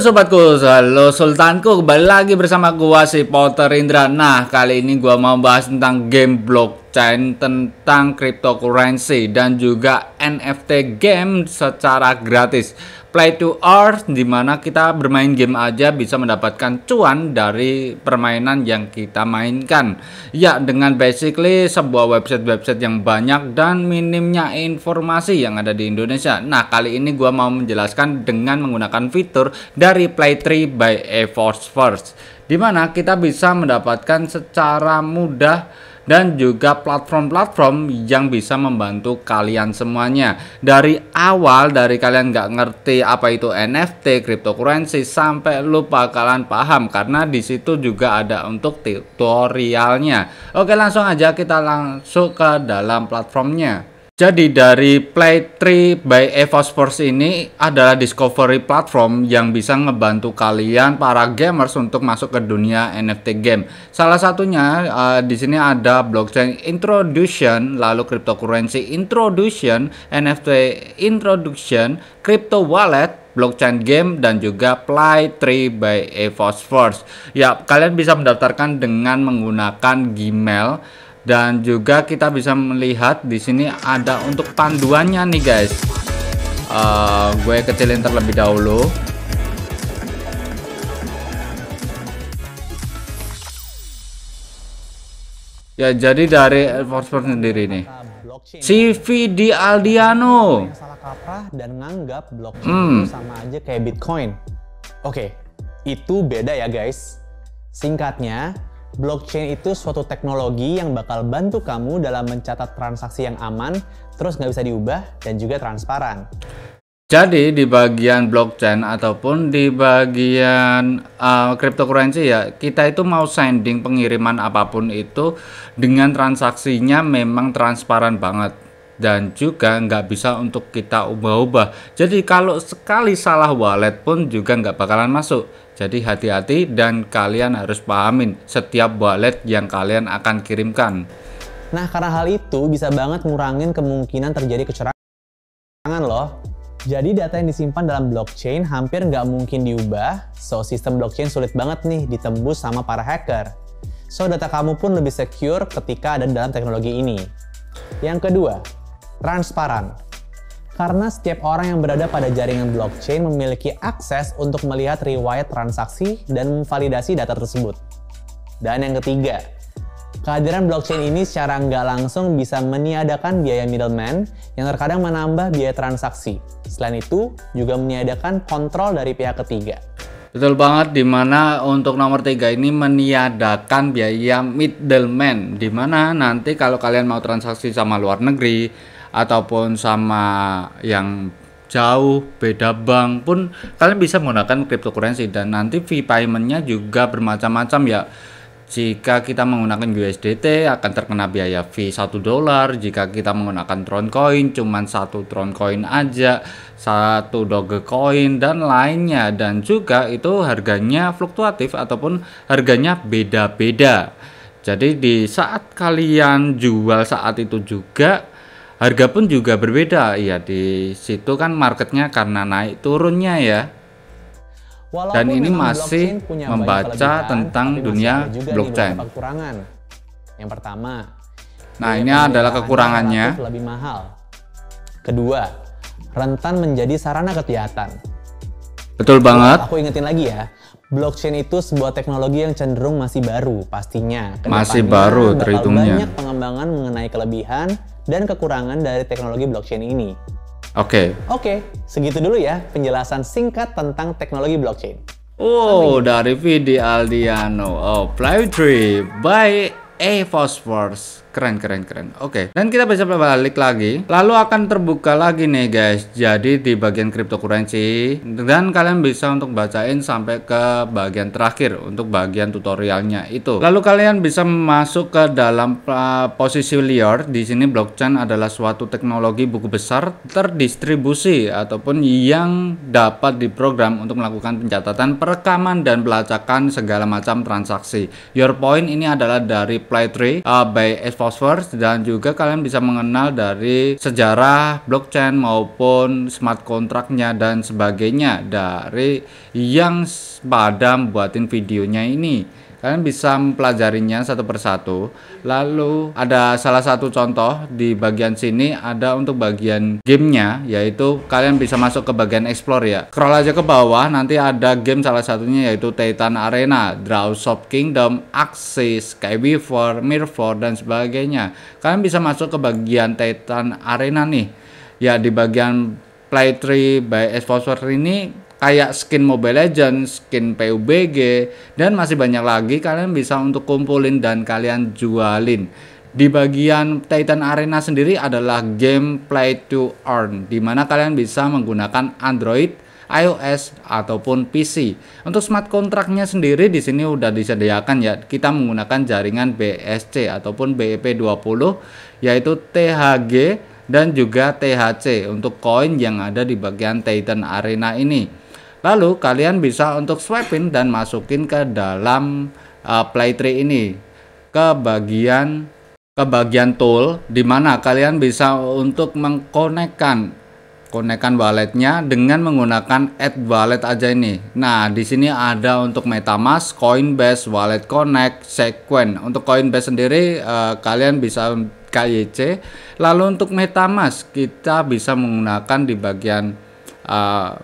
sobatku, halo sultanku, kembali lagi bersama gua si Potter Indra. Nah, kali ini gua mau bahas tentang game blok blockchain, tentang cryptocurrency, dan juga NFT game secara gratis. Play to earn, di mana kita bermain game aja bisa mendapatkan cuan dari permainan yang kita mainkan. Ya, dengan basically sebuah website-website yang banyak dan minimnya informasi yang ada di Indonesia. Nah, kali ini gue mau menjelaskan dengan menggunakan fitur dari play 3 by first di mana kita bisa mendapatkan secara mudah dan juga platform-platform yang bisa membantu kalian semuanya. Dari awal dari kalian nggak ngerti apa itu NFT, cryptocurrency sampai lu bakalan paham karena disitu juga ada untuk tutorialnya. Oke, langsung aja kita langsung ke dalam platformnya. Jadi dari Play 3 by Force ini adalah discovery platform yang bisa ngebantu kalian para gamers untuk masuk ke dunia NFT game. Salah satunya uh, di sini ada blockchain introduction, lalu cryptocurrency introduction, NFT introduction, crypto wallet, blockchain game dan juga Play 3 by EVOS Force. Ya, kalian bisa mendaftarkan dengan menggunakan Gmail dan juga kita bisa melihat di sini ada untuk panduannya nih guys uh, gue kecilin terlebih dahulu ya jadi dari enforcement sendiri nih CV di Aldiano salah kaprah dan nganggap blockchain hmm. sama aja kayak Bitcoin oke okay, itu beda ya guys singkatnya Blockchain itu suatu teknologi yang bakal bantu kamu dalam mencatat transaksi yang aman, terus nggak bisa diubah, dan juga transparan. Jadi di bagian blockchain ataupun di bagian uh, cryptocurrency ya kita itu mau sending pengiriman apapun itu dengan transaksinya memang transparan banget dan juga nggak bisa untuk kita ubah-ubah. Jadi kalau sekali salah wallet pun juga nggak bakalan masuk. Jadi hati-hati dan kalian harus pahamin setiap wallet yang kalian akan kirimkan. Nah karena hal itu bisa banget ngurangin kemungkinan terjadi kecurangan loh. Jadi data yang disimpan dalam blockchain hampir nggak mungkin diubah, so sistem blockchain sulit banget nih ditembus sama para hacker. So data kamu pun lebih secure ketika ada dalam teknologi ini. Yang kedua, transparan. Karena setiap orang yang berada pada jaringan blockchain memiliki akses untuk melihat riwayat transaksi dan memvalidasi data tersebut. Dan yang ketiga, Kehadiran blockchain ini secara nggak langsung bisa meniadakan biaya middleman yang terkadang menambah biaya transaksi. Selain itu, juga meniadakan kontrol dari pihak ketiga. Betul banget, dimana untuk nomor tiga ini meniadakan biaya middleman. Dimana nanti kalau kalian mau transaksi sama luar negeri, ataupun sama yang jauh beda bank pun kalian bisa menggunakan cryptocurrency dan nanti fee paymentnya juga bermacam-macam ya jika kita menggunakan USDT akan terkena biaya fee 1 dolar jika kita menggunakan Tron coin cuman satu Tron coin aja satu Doge coin dan lainnya dan juga itu harganya fluktuatif ataupun harganya beda-beda jadi di saat kalian jual saat itu juga harga pun juga berbeda ya di situ kan marketnya karena naik turunnya ya Walaupun dan ini masih punya membaca tentang dunia blockchain kekurangan yang pertama nah ini adalah kekurangannya lebih mahal kedua rentan menjadi sarana kegiatan. betul banget aku ingetin lagi ya Blockchain itu sebuah teknologi yang cenderung masih baru pastinya. Kedepannya masih baru terhitungnya. Banyak pengembangan mengenai kelebihan dan kekurangan dari teknologi blockchain ini. Oke. Okay. Oke, okay, segitu dulu ya penjelasan singkat tentang teknologi blockchain. Oh, dari Vidi Aldiano. Oh, Play Tree by A Phosphorus keren keren keren oke okay. dan kita bisa balik lagi lalu akan terbuka lagi nih guys jadi di bagian cryptocurrency dan kalian bisa untuk bacain sampai ke bagian terakhir untuk bagian tutorialnya itu lalu kalian bisa masuk ke dalam uh, posisi liar di sini blockchain adalah suatu teknologi buku besar terdistribusi ataupun yang dapat diprogram untuk melakukan pencatatan perekaman dan pelacakan segala macam transaksi your point ini adalah dari Playtree uh, by fosfor dan juga kalian bisa mengenal dari sejarah blockchain maupun smart kontraknya dan sebagainya dari yang pada buatin videonya ini Kalian bisa mempelajarinya satu persatu. Lalu ada salah satu contoh di bagian sini ada untuk bagian gamenya yaitu kalian bisa masuk ke bagian explore ya. Scroll aja ke bawah nanti ada game salah satunya yaitu Titan Arena, draw shop Kingdom, Axis, Skyweaver, Mirror dan sebagainya. Kalian bisa masuk ke bagian Titan Arena nih. Ya di bagian Play 3 by Exposure ini kayak skin Mobile Legends, skin PUBG dan masih banyak lagi kalian bisa untuk kumpulin dan kalian jualin. Di bagian Titan Arena sendiri adalah game play to earn di mana kalian bisa menggunakan Android, iOS ataupun PC. Untuk smart contractnya sendiri di sini udah disediakan ya. Kita menggunakan jaringan BSC ataupun BEP20 yaitu THG dan juga THC untuk koin yang ada di bagian Titan Arena ini. Lalu kalian bisa untuk swiping dan masukin ke dalam uh, eh, playtree ini ke bagian ke bagian tool di mana kalian bisa untuk mengkonekkan konekkan walletnya dengan menggunakan add wallet aja ini. Nah, di sini ada untuk MetaMask, Coinbase, Wallet Connect, Sequen. Untuk Coinbase sendiri uh, kalian bisa KYC. Lalu untuk MetaMask kita bisa menggunakan di bagian uh,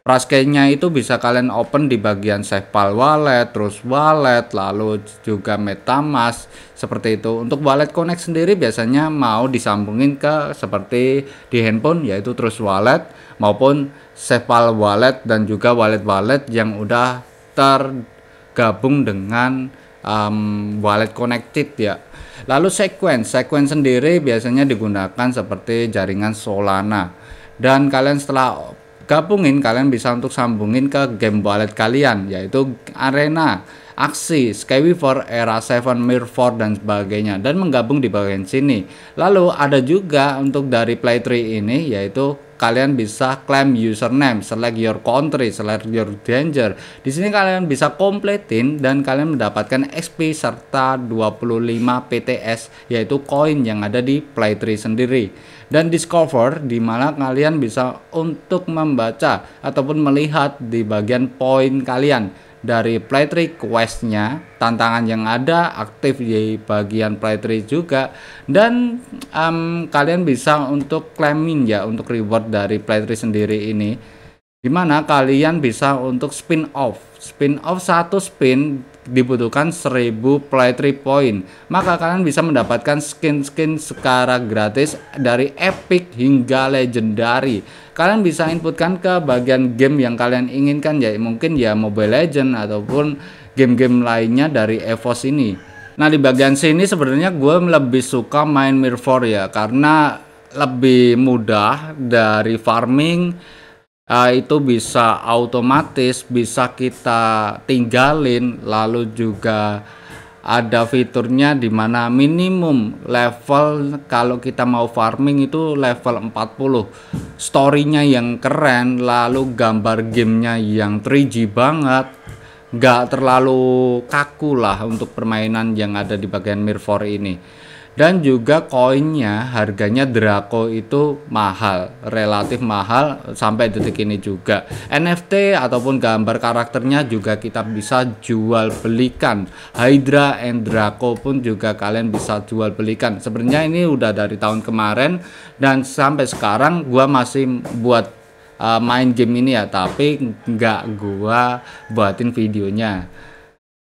Raskenya itu bisa kalian open di bagian Sepal Wallet, terus wallet, lalu juga MetaMask seperti itu. Untuk wallet connect sendiri biasanya mau disambungin ke seperti di handphone yaitu terus wallet maupun Sepal Wallet dan juga wallet-wallet yang udah tergabung dengan um, wallet connected ya. Lalu sequence, sequence sendiri biasanya digunakan seperti jaringan Solana. Dan kalian setelah gabungin kalian bisa untuk sambungin ke game wallet kalian yaitu Arena aksi Skyweaver, Era Seven Mirror dan sebagainya dan menggabung di bagian sini. Lalu ada juga untuk dari Playtree ini yaitu kalian bisa claim username, select your country, select your danger. Di sini kalian bisa kompletin dan kalian mendapatkan XP serta 25 PTS yaitu koin yang ada di Playtree sendiri. Dan discover di mana kalian bisa untuk membaca ataupun melihat di bagian poin kalian dari playtree questnya tantangan yang ada aktif di bagian playtree juga dan um, kalian bisa untuk claiming ya untuk reward dari playtree sendiri ini dimana kalian bisa untuk spin off spin off satu spin dibutuhkan 1000 Playtree Point. Maka kalian bisa mendapatkan skin-skin secara gratis dari epic hingga legendary. Kalian bisa inputkan ke bagian game yang kalian inginkan ya mungkin ya Mobile Legend ataupun game-game lainnya dari EVOS ini. Nah di bagian sini sebenarnya gue lebih suka main Mirror ya karena lebih mudah dari farming Ah, itu bisa otomatis bisa kita tinggalin lalu juga ada fiturnya di mana minimum level kalau kita mau farming itu level 40 storynya yang keren lalu gambar gamenya yang 3G banget nggak terlalu kaku lah untuk permainan yang ada di bagian Mirror ini dan juga koinnya harganya Draco itu mahal, relatif mahal sampai detik ini juga. NFT ataupun gambar karakternya juga kita bisa jual belikan. Hydra and Draco pun juga kalian bisa jual belikan. Sebenarnya ini udah dari tahun kemarin dan sampai sekarang gua masih buat uh, main game ini ya, tapi nggak gua buatin videonya.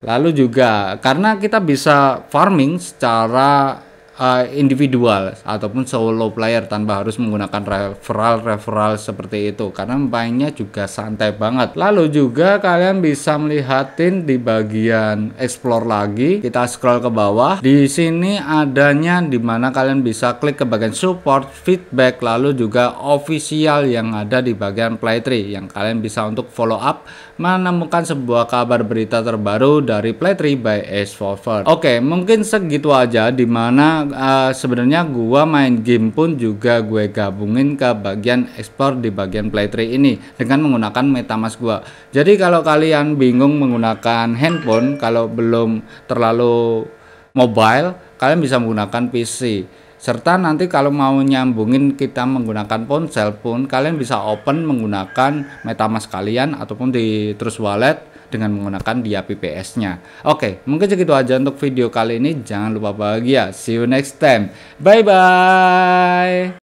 Lalu juga karena kita bisa farming secara uh, individual ataupun solo player tanpa harus menggunakan referral-referral seperti itu karena mainnya juga santai banget. Lalu juga kalian bisa melihatin di bagian explore lagi, kita scroll ke bawah. Di sini adanya dimana kalian bisa klik ke bagian support, feedback, lalu juga official yang ada di bagian playtree yang kalian bisa untuk follow up menemukan sebuah kabar berita terbaru dari playtree by S4 Oke, mungkin segitu aja dimana uh, sebenarnya gua main game pun juga gue gabungin ke bagian ekspor di bagian Playtree ini dengan menggunakan MetaMask gua. Jadi kalau kalian bingung menggunakan handphone kalau belum terlalu mobile, kalian bisa menggunakan PC. Serta nanti kalau mau nyambungin kita menggunakan ponsel pun kalian bisa open menggunakan MetaMask kalian ataupun di Trust Wallet dengan menggunakan dia PPS-nya. Oke, mungkin segitu aja untuk video kali ini. Jangan lupa bahagia. See you next time. Bye bye.